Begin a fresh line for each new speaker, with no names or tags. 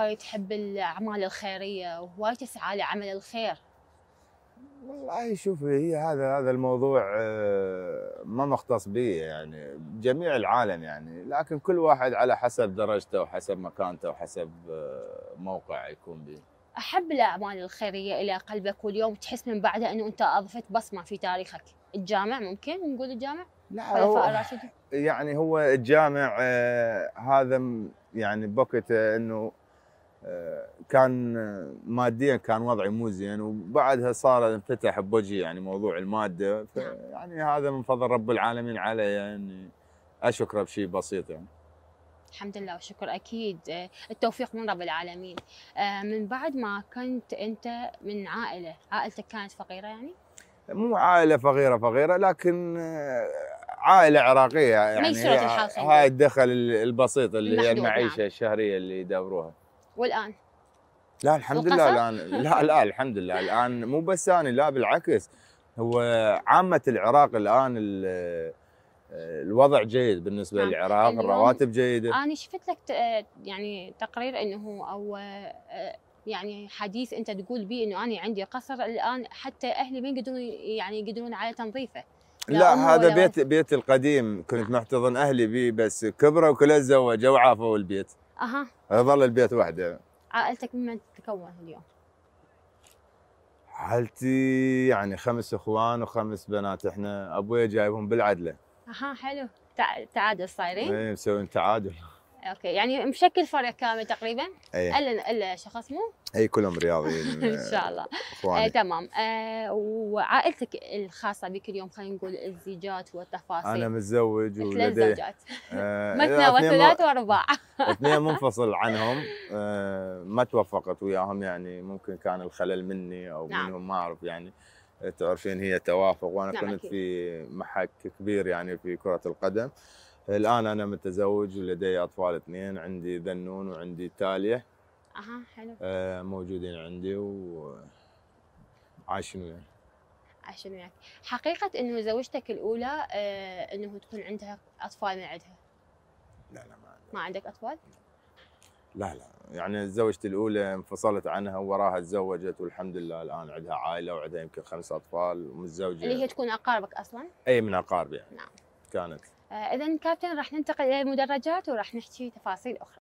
وايد تحب الاعمال الخيريه وهواي تسعى لعمل الخير
والله شوفي هي هذا هذا الموضوع آه، ما مختص بي يعني جميع العالم يعني لكن كل واحد على حسب درجته وحسب مكانته وحسب آه، موقع يكون به
احب الاعمال الخيريه الى قلبك واليوم تحس من بعدها انه انت اضفت بصمه في تاريخك الجامع ممكن نقول الجامع لا هو
يعني هو الجامع آه، هذا يعني بوكيته انه كان ماديا كان وضعي مو زين وبعدها صار انفتح بوجهي يعني موضوع الماده نعم. يعني هذا من فضل رب العالمين علي يعني اشكره بشيء بسيط يعني
الحمد لله والشكر اكيد التوفيق من رب العالمين من بعد ما كنت انت من عائله عائلتك كانت فقيره يعني
مو عائله فقيره فقيره لكن عائله عراقيه يعني هاي الدخل البسيط اللي هي المعيشه نعم. الشهريه اللي يدوروها والان لا الحمد لله الان لا لا الحمد لله الان مو بس انا لا بالعكس هو عامه العراق الان الوضع جيد بالنسبه نعم، للعراق الرواتب جيده انا
شفت لك يعني تقرير انه او يعني حديث انت تقول بي انه انا عندي قصر الان حتى اهلي ما يقدرون يعني يقدرون على تنظيفه لا, لا هذا بيت
بيتي القديم كنت محتضن اهلي به بس كبروا وكلها تزوجوا وعافوا البيت اها ظل البيت وحده
عائلتك من تتكون اليوم؟
عائلتي يعني خمس اخوان وخمس بنات احنا ابوي جايبهم بالعدله
اها حلو تعادل صايرين؟
ايه مسويين تعادل
اوكي يعني مشكل فريق كامل تقريبا أيه. الا الا شخص مو
اي كلهم رياضيين ان إيه، شاء
الله آه تمام آه وعائلتك الخاصه بك اليوم خلينا نقول الزيجات والتفاصيل انا
متزوج ولدي زوجات
آه مثنى إيه، وثلاث وارباع اثنين
منفصل عنهم آه ما توفقت وياهم يعني ممكن كان الخلل مني او نعم. منهم ما اعرف يعني تعرفين هي توافق وانا نعم كنت أكيد. في محك كبير يعني في كره القدم الان انا متزوج ولدي اطفال اثنين عندي ذنون وعندي تاليه اها حلو آه موجودين عندي وعايشين وياي
عايشين وياك حقيقه انه زوجتك الاولى آه انه تكون عندها اطفال من عندها لا لا ما عندك ما عندك اطفال
لا لا يعني زوجتي الاولى انفصلت عنها وراها تزوجت والحمد لله الان عندها عائله وعندها يمكن خمس اطفال ومتزوجه اللي هي
تكون اقاربك اصلا
اي من اقاربي يعني. نعم كانت
آه، اذا كابتن راح ننتقل الى المدرجات وراح نحكي تفاصيل اخرى